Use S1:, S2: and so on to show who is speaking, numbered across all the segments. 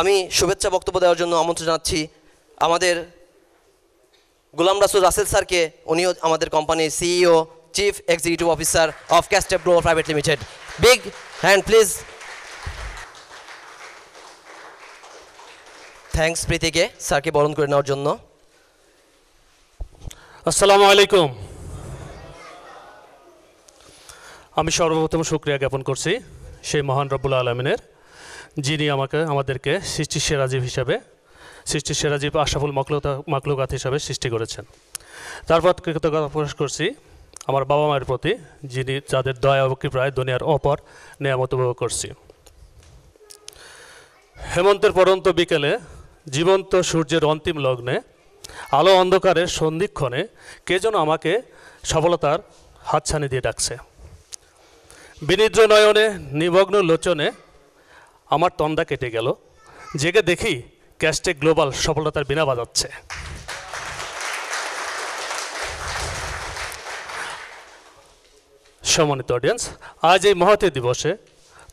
S1: আমি শুভেচ্ছা বক্তব্য দেওয়ার জন্য আমন্ত্রণ জানাচ্ছি আমাদের গোলাম রাসুল রাসেল স্যারকে উনিও আমাদের কোম্পানির CEO chief executive officer of global private limited big hand please thanks প্রীতিকে স্যারকে বরণ করে নেওয়ার জন্য আসসালামু আলাইকুম আমি সর্বপ্রথম শুক্রিয়া জ্ঞাপন করছি সেই মহান রব্বুল আলমিনের যিনি আমাকে আমাদেরকে সৃষ্টি সেরাজীব হিসাবে সৃষ্টি সেরাজীব আশাফুল মকলতা মাকলুকাত হিসাবে সৃষ্টি করেছেন তারপর কৃতজ্ঞতা প্রকাশ করছি আমার বাবা মায়ের প্রতি যিনি যাদের দয়া প্রায় দুনিয়ার অপর নিয়ামত উপভোগ করছি হেমন্তের পরন্ত বিকেলে জীবন্ত সূর্যের অন্তিম লগ্নে আলো অন্ধকারের সন্ধিক্ষণে কে যেন আমাকে সফলতার হাতছানি দিয়ে ডাকছে বিনিদ্র নয়নে নিমগ্ন লোচনে আমার তন্দা কেটে গেল জেগে দেখি ক্যাশটেক গ্লোবাল সফলতার বিনা বাজাচ্ছে সম্মানিত অডিয়েন্স আজ এই মহতে দিবসে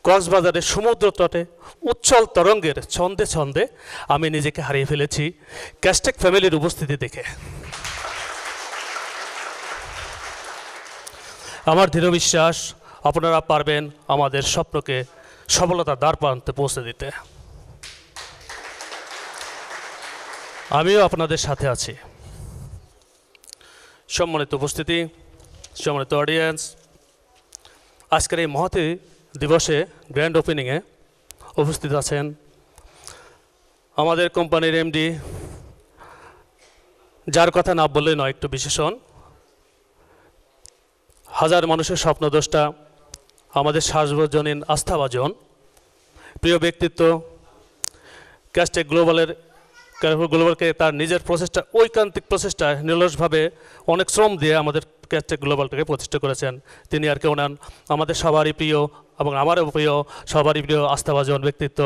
S1: কক্সবাজারের সমুদ্র তটে উচ্ছল তরঙ্গের ছন্দে ছন্দে আমি নিজেকে হারিয়ে ফেলেছি ক্যাশটেক ফ্যামিলির উপস্থিতি দেখে আমার দৃঢ় বিশ্বাস আপনারা পারবেন আমাদের স্বপ্নকে সফলতা দ্বার প্রান্তে পৌঁছে দিতে আমিও আপনাদের সাথে আছি সম্মানিত উপস্থিতি সম্মানিত অডিয়েন্স আজকের এই মহতি দিবসে গ্র্যান্ড ওপেনিংয়ে উপস্থিত আছেন আমাদের কোম্পানির এমডি যার কথা না বললে নয় একটু বিশেষণ হাজার মানুষের দোষটা আমাদের সার্বজনীন আস্থাভাজন প্রিয় ব্যক্তিত্ব ক্যাস্টেক গ্লোবালের গ্লোবালকে তার নিজের প্রচেষ্টা ঐকান্তিক প্রচেষ্টায় নিরলসভাবে অনেক শ্রম দিয়ে আমাদের ক্যাস্টেক গ্লোবালটাকে প্রতিষ্ঠা করেছেন তিনি আর কেউ নেন আমাদের সবারই প্রিয় এবং আমারও প্রিয় সবারই প্রিয় আস্থাভাজন ব্যক্তিত্ব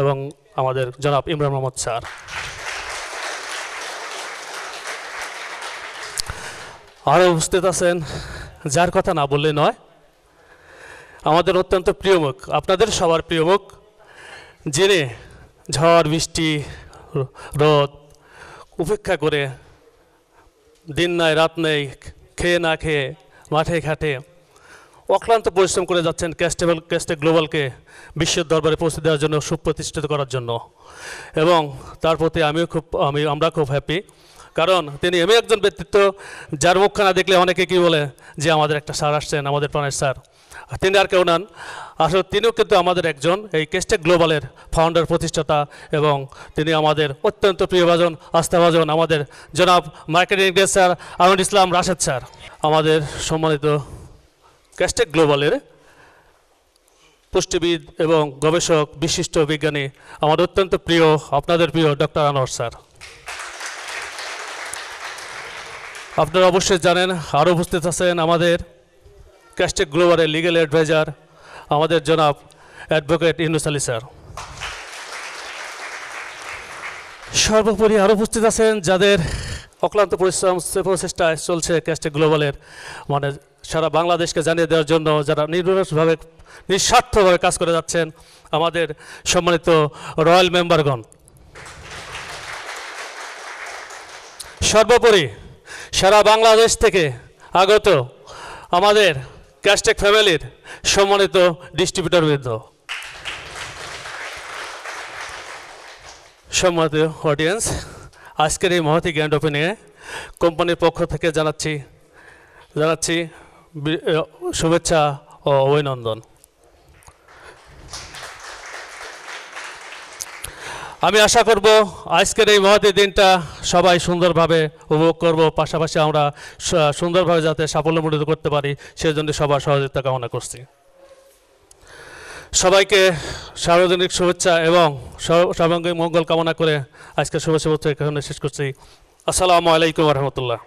S1: এবং আমাদের জনাব ইমরান মোহাম্মদ স্যার আরও উপস্থিত আছেন যার কথা না বললে নয় আমাদের অত্যন্ত প্রিয় মুখ আপনাদের সবার প্রিয় মুখ জেনে ঝড় বৃষ্টি রোদ উপেক্ষা করে দিন নাই রাত নেই খেয়ে না খেয়ে মাঠে ঘাটে অক্লান্ত পরিশ্রম করে যাচ্ছেন ক্যাস্টেবল ক্যাস্টে গ্লোবালকে বিশ্বের দরবারে পৌঁছে দেওয়ার জন্য সুপ্রতিষ্ঠিত করার জন্য এবং তার প্রতি আমিও খুব আমি আমরা খুব হ্যাপি কারণ তিনি এমন একজন ব্যক্তিত্ব যার মুখখানা দেখলে অনেকে কি বলে যে আমাদের একটা স্যার আসছেন আমাদের প্রাণের স্যার তিনি আর কেউ নন আসলে তিনিও কিন্তু আমাদের একজন এই কেস্টেক গ্লোবালের ফাউন্ডার প্রতিষ্ঠাতা এবং তিনি আমাদের অত্যন্ত প্রিয়ভাজন আস্থাভাজন আমাদের জনাব marketing sir Amin Islam Rashed sir আমাদের সম্মানিত কেস্টেক গ্লোবালের পুষ্টিবিদ এবং গবেষক বিশিষ্ট বিজ্ঞানী আমার অত্যন্ত প্রিয় আপনাদের প্রিয় ডক্টর আনোয়ার স্যার আপনারা অবশ্যই জানেন আরও উপস্থিত আছেন আমাদের ক্যাস্টেক গ্লোবালের লিগেল অ্যাডভাইজার আমাদের জনাব অ্যাডভোকেট ইন্দুস আলী স্যার সর্বোপরি আরও উপস্থিত আছেন যাদের অক্লান্ত পরিশ্রম প্রচেষ্টায় চলছে ক্যাস্টেক গ্লোবালের মানে সারা বাংলাদেশকে জানিয়ে দেওয়ার জন্য যারা নির্ভরভাবে নিঃস্বার্থভাবে কাজ করে যাচ্ছেন আমাদের সম্মানিত রয়্যাল মেম্বারগণ সর্বোপরি সারা বাংলাদেশ থেকে আগত আমাদের ক্যাস্টেক ফ্যামিলির সম্মানিত ডিস্ট্রিবিউটরবৃন্দ সম্মানিত অডিয়েন্স আজকের এই মহতি গ্র্যান্ড ওপেনিংয়ে কোম্পানির পক্ষ থেকে জানাচ্ছি জানাচ্ছি শুভেচ্ছা ও অভিনন্দন আমি আশা করব আজকের এই মহাদের দিনটা সবাই সুন্দরভাবে উপভোগ করব পাশাপাশি আমরা সুন্দরভাবে যাতে সাফল্য সাফল্যমণ্ডিত করতে পারি সেজন্য সবার সহযোগিতা কামনা করছি সবাইকে সার্বজনীন শুভেচ্ছা এবং সর্বাঙ্গীন মঙ্গল কামনা করে আজকে শুভেচ্ছা এখানে শেষ করছি আসসালামু আলাইকুম রহমতুল্লাহ